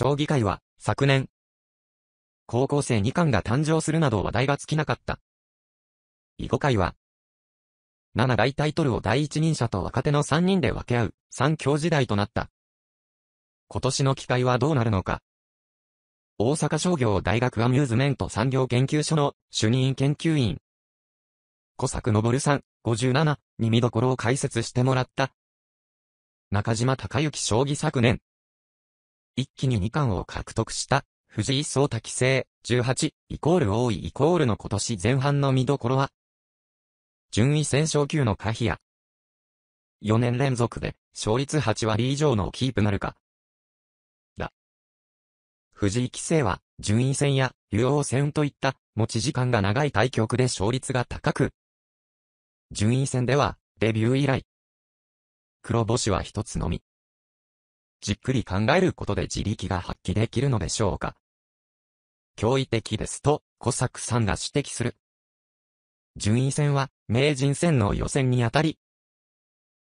将棋界は、昨年、高校生2巻が誕生するなど話題が尽きなかった。囲碁界は、7大タイトルを第一人者と若手の3人で分け合う、三強時代となった。今年の機会はどうなるのか。大阪商業大学アミューズメント産業研究所の主任研究員。小作昇さん、57に見どころを解説してもらった。中島隆之将棋昨年、一気に2冠を獲得した、藤井聡太棋聖、18、イコール多いイコールの今年前半の見どころは、順位戦勝級の可否や、4年連続で勝率8割以上のキープなるか、だ。藤井棋聖は、順位戦や竜王戦といった持ち時間が長い対局で勝率が高く、順位戦ではデビュー以来、黒星は一つのみ。じっくり考えることで自力が発揮できるのでしょうか。驚異的ですと、小作さんが指摘する。順位戦は、名人戦の予選にあたり、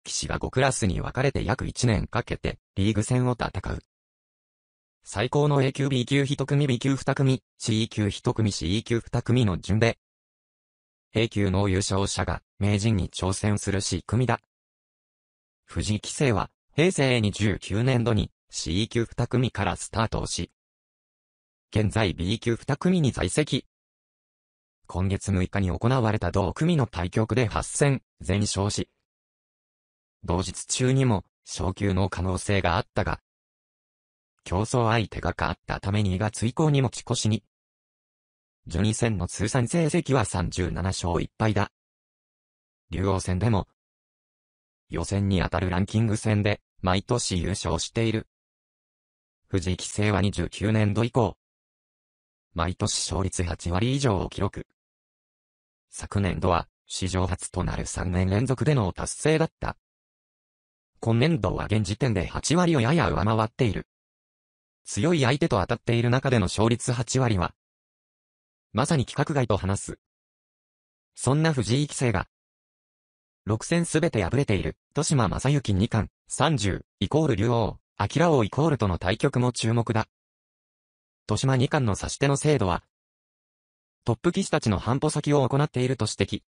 騎士が5クラスに分かれて約1年かけて、リーグ戦を戦う。最高の A 級 B 級1組 B 級2組、C 級1組 C 級2組の順で、A 級の優勝者が名人に挑戦する C 組だ。藤井棋聖は平成29年度に C 級2組からスタートをし、現在 B 級2組に在籍。今月6日に行われた同組の対局で8戦、全勝し、同日中にも昇級の可能性があったが、競争相手が勝ったためにが以行に持ち越しに。12戦の通算成績は37勝1敗だ。竜王戦でも、予選に当たるランキング戦で、毎年優勝している。藤井棋聖は29年度以降、毎年勝率8割以上を記録。昨年度は、史上初となる3年連続での達成だった。今年度は現時点で8割をやや上回っている。強い相手と当たっている中での勝率8割は、まさに規格外と話す。そんな藤井棋聖が、6戦すべて敗れている、豊島正幸2冠、30、イコール竜王、明王イコールとの対局も注目だ。豊島2冠の指し手の精度は、トップ棋士たちの半歩先を行っていると指摘。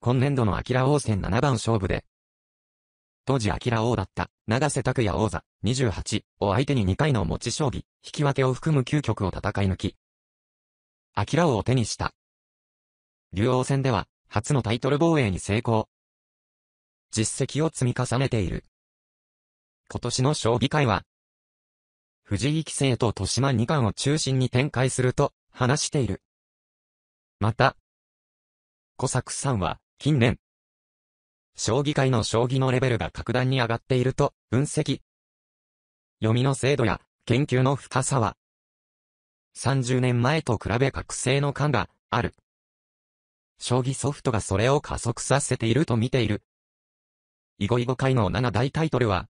今年度の明王戦7番勝負で、当時明王だった、長瀬拓也王座、28を相手に2回の持ち将棋、引き分けを含む9局を戦い抜き、明王を手にした。竜王戦では、初のタイトル防衛に成功。実績を積み重ねている。今年の将棋界は、藤井棋聖と豊島二冠を中心に展開すると話している。また、小作さんは、近年、将棋界の将棋のレベルが格段に上がっていると分析。読みの精度や研究の深さは、30年前と比べ覚醒の感がある。将棋ソフトがそれを加速させていると見ている。囲碁囲碁界の7大タイトルは、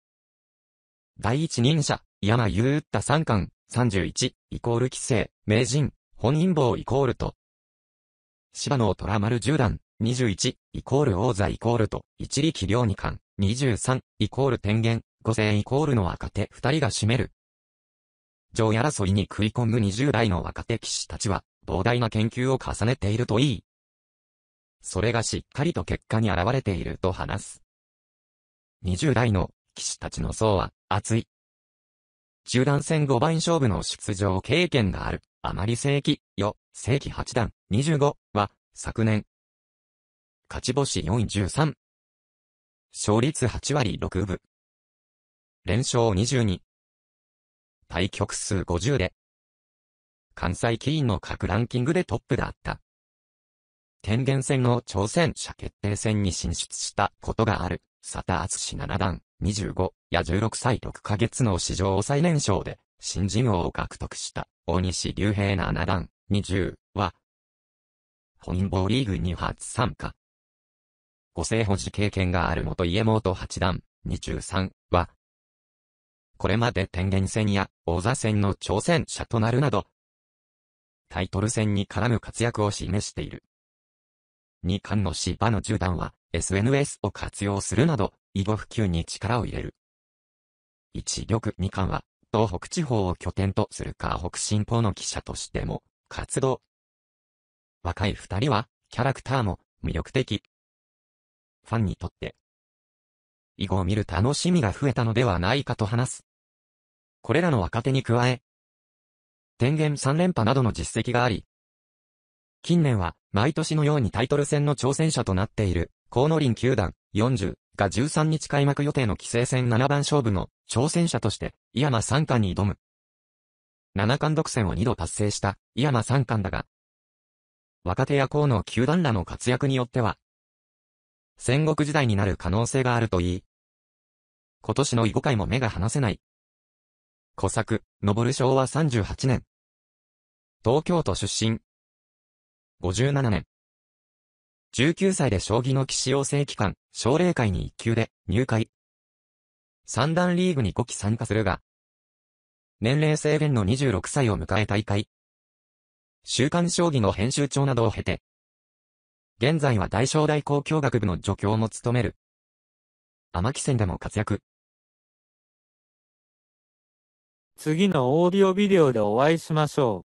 第一人者、山優打三冠、31、イコール規制、名人、本因坊イコールと、芝野虎丸十段、21、イコール王座イコールと、一力遼二冠、23、イコール天元、五星イコールの若手二人が占める。上位争いに食い込む20代の若手騎士たちは、膨大な研究を重ねているといい。それがしっかりと結果に現れていると話す。20代の騎士たちの層は厚い。中段戦5番勝負の出場経験がある、あまり正規、よ、正規8段、25は、昨年。勝ち星413。勝率8割6分。連勝22。対局数50で。関西棋院の各ランキングでトップだった。天元戦の挑戦者決定戦に進出したことがある、佐田厚七段、25や16歳6ヶ月の史上最年少で、新人王を獲得した、大西竜平七段、20は、本坊リーグに初参加。五世保持経験がある元家元八段、23は、これまで天元戦や王座戦の挑戦者となるなど、タイトル戦に絡む活躍を示している。に巻の芝の銃弾は SNS を活用するなど、囲碁普及に力を入れる。一玉二冠は、東北地方を拠点とする河北新報の記者としても、活動。若い二人は、キャラクターも魅力的。ファンにとって、囲碁を見る楽しみが増えたのではないかと話す。これらの若手に加え、天元3連覇などの実績があり、近年は毎年のようにタイトル戦の挑戦者となっている、コーノリン球団40が13日開幕予定の棋聖戦7番勝負の挑戦者として、井山三冠に挑む。7冠独占を2度達成した井山三冠だが、若手や河野球団らの活躍によっては、戦国時代になる可能性があるといい、今年の囲碁界も目が離せない。小作、昇る昭和38年。東京都出身、57年。19歳で将棋の棋士養成機関、奨励会に1級で入会。三段リーグに5期参加するが、年齢制限の26歳を迎え大会。週刊将棋の編集長などを経て、現在は大正大交教学部の助教も務める。天木戦でも活躍。次のオーディオビデオでお会いしましょう。